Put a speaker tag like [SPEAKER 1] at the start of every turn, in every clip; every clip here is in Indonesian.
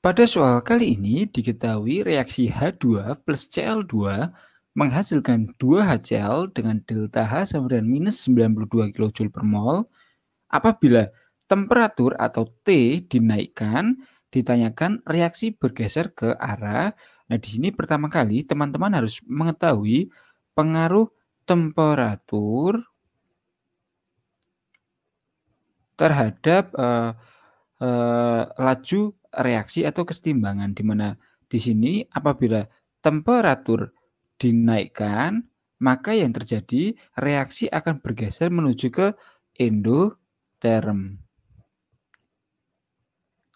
[SPEAKER 1] Pada soal kali ini diketahui reaksi H2 plus Cl2 menghasilkan 2HCl dengan delta H sama dengan minus 92 kJ per mol apabila temperatur atau T dinaikkan ditanyakan reaksi bergeser ke arah. Nah, di sini pertama kali teman-teman harus mengetahui pengaruh temperatur terhadap uh, uh, laju reaksi atau kesetimbangan di mana di sini apabila temperatur dinaikkan maka yang terjadi reaksi akan bergeser menuju ke endoterm.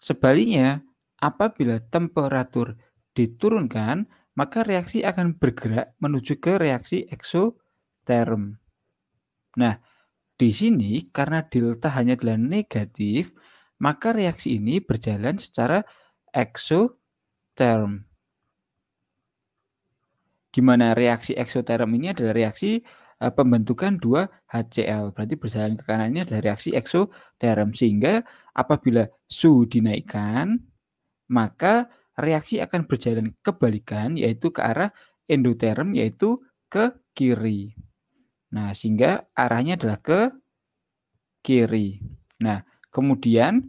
[SPEAKER 1] Sebaliknya, apabila temperatur diturunkan, maka reaksi akan bergerak menuju ke reaksi eksoterm. Nah, di sini karena delta hanya adalah negatif, maka reaksi ini berjalan secara eksoterm. Di mana reaksi eksoterm ini adalah reaksi eh, pembentukan dua HCl. Berarti berjalan ke kanan ini adalah reaksi eksoterm. Sehingga apabila suhu dinaikkan, maka reaksi akan berjalan kebalikan yaitu ke arah endoterm yaitu ke kiri. Nah, sehingga arahnya adalah ke kiri. Nah, Kemudian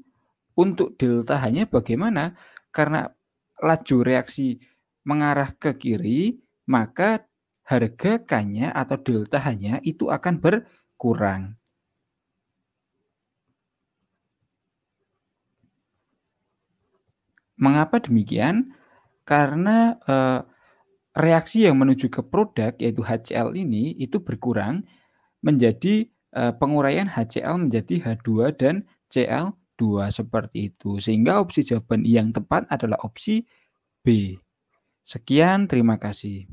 [SPEAKER 1] untuk delta hanya bagaimana? Karena laju reaksi mengarah ke kiri, maka harga k atau delta hanya itu akan berkurang. Mengapa demikian? Karena eh, reaksi yang menuju ke produk yaitu HCl ini itu berkurang menjadi eh, penguraian HCl menjadi H2 dan Cl2 seperti itu. Sehingga opsi jawaban yang tepat adalah opsi B. Sekian, terima kasih.